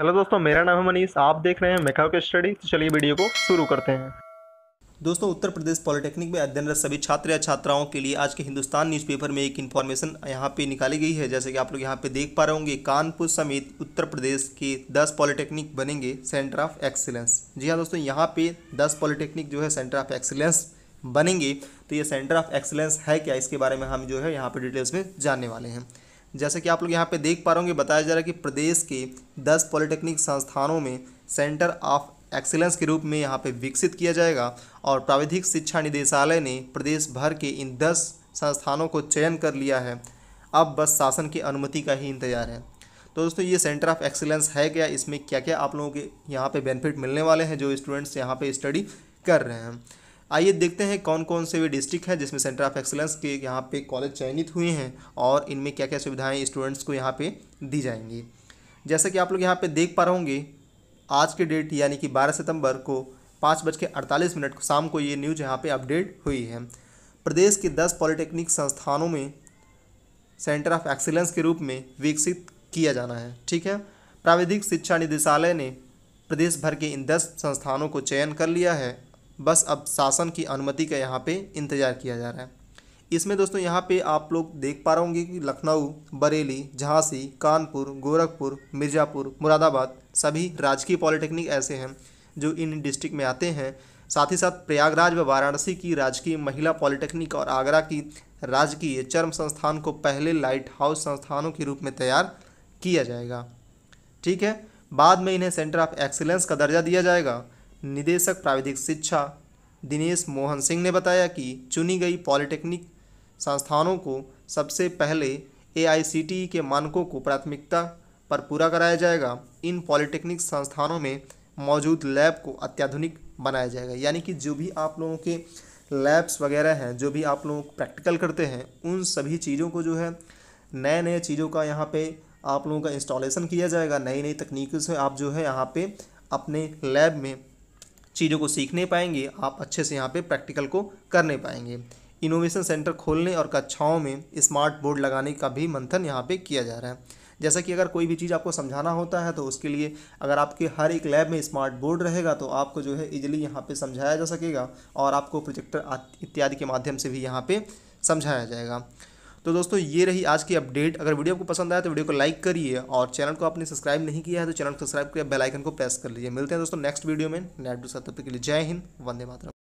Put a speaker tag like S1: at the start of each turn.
S1: hello दोस्तों मेरा नाम है मनीष आप देख रहे हैं मेकाउ के स्टडी तो चलिए वीडियो को शुरू करते हैं दोस्तों उत्तर प्रदेश पॉलिटेक्निक में अध्ययनरत सभी छात्र या छात्राओं के लिए आज के हिंदुस्तान न्यूज़पेपर में एक इन्फॉर्मेशन यहाँ पे निकाली गई है जैसे कि आप लोग यहाँ पे देख पा रहे होंगे कानपुर समेत उत्तर प्रदेश के 10 पॉलिटेक्निक बनेंगे सेंटर ऑफ एक्सीलेंस जी हाँ दोस्तों यहाँ पे दस पॉलिटेक्निक जो है सेंटर ऑफ एक्सीलेंस बनेंगे तो ये सेंटर ऑफ एक्सीलेंस है क्या इसके बारे में हम जो है यहाँ पर डिटेल्स में जानने वाले हैं जैसे कि आप लोग यहाँ पे देख पा रहे होंगे बताया जा रहा है कि प्रदेश के दस पॉलिटेक्निक संस्थानों में सेंटर ऑफ एक्सीलेंस के रूप में यहाँ पे विकसित किया जाएगा और प्राविधिक शिक्षा निदेशालय ने प्रदेश भर के इन दस संस्थानों को चयन कर लिया है अब बस शासन की अनुमति का ही इंतजार है तो दोस्तों ये सेंटर ऑफ एक्सीलेंस है क्या इसमें क्या क्या आप लोगों के यहाँ पर बेनिफिट मिलने वाले हैं जो स्टूडेंट्स यहाँ पर स्टडी कर रहे हैं आइए देखते हैं कौन कौन से वे डिस्ट्रिक्ट हैं जिसमें सेंटर ऑफ एक्सलेंस के यहाँ पे कॉलेज चयनित हुए हैं और इनमें क्या क्या सुविधाएं स्टूडेंट्स को यहाँ पे दी जाएंगी जैसा कि आप लोग यहाँ पे देख पा रहे होंगे आज के डेट यानी कि बारह सितंबर को पाँच बज के अड़तालीस मिनट को शाम को ये न्यूज यहाँ पे अपडेट हुई है प्रदेश के दस पॉलिटेक्निक संस्थानों में सेंटर ऑफ एक्सीलेंस के रूप में विकसित किया जाना है ठीक है प्राविधिक शिक्षा निदेशालय ने प्रदेश भर के इन दस संस्थानों को चयन कर लिया है बस अब शासन की अनुमति का यहाँ पे इंतज़ार किया जा रहा है इसमें दोस्तों यहाँ पे आप लोग देख पा रहे होंगे कि लखनऊ बरेली झांसी कानपुर गोरखपुर मिर्ज़ापुर मुरादाबाद सभी राजकीय पॉलिटेक्निक ऐसे हैं जो इन डिस्ट्रिक्ट में आते हैं साथ ही साथ प्रयागराज व वाराणसी की राजकीय महिला पॉलिटेक्निक और आगरा की राजकीय चर्म संस्थान को पहले लाइट हाउस संस्थानों के रूप में तैयार किया जाएगा ठीक है बाद में इन्हें सेंटर ऑफ एक्सीलेंस का दर्जा दिया जाएगा निदेशक प्राविधिक शिक्षा दिनेश मोहन सिंह ने बताया कि चुनी गई पॉलिटेक्निक संस्थानों को सबसे पहले ए e के मानकों को प्राथमिकता पर पूरा कराया जाएगा इन पॉलिटेक्निक संस्थानों में मौजूद लैब को अत्याधुनिक बनाया जाएगा यानी कि जो भी आप लोगों के लैब्स वगैरह हैं जो भी आप लोग प्रैक्टिकल करते हैं उन सभी चीज़ों को जो है नए नए चीज़ों का यहाँ पे आप लोगों का इंस्टॉलेशन किया जाएगा नई नई तकनीकों से आप जो है यहाँ पे अपने लैब में चीज़ों को सीख नहीं पाएंगे आप अच्छे से यहाँ पे प्रैक्टिकल को कर नहीं पाएंगे इनोवेशन सेंटर खोलने और कक्षाओं में स्मार्ट बोर्ड लगाने का भी मंथन यहाँ पे किया जा रहा है जैसा कि अगर कोई भी चीज़ आपको समझाना होता है तो उसके लिए अगर आपके हर एक लैब में स्मार्ट बोर्ड रहेगा तो आपको जो है इजिली यहाँ पर समझाया जा सकेगा और आपको प्रोजेक्टर इत्यादि के माध्यम से भी यहाँ पर समझाया जाएगा तो दोस्तों ये रही आज की अपडेट अगर वीडियो आपको पसंद आया तो वीडियो को लाइक करिए और चैनल को आपने सब्सक्राइब नहीं किया है तो चैनल को सब्सक्राइब करिए बेलाइकन को प्रेस कर लीजिए मिलते हैं दोस्तों नेक्स्ट वीडियो में नेट डू सत्य के लिए जय हिंद वंदे मातरम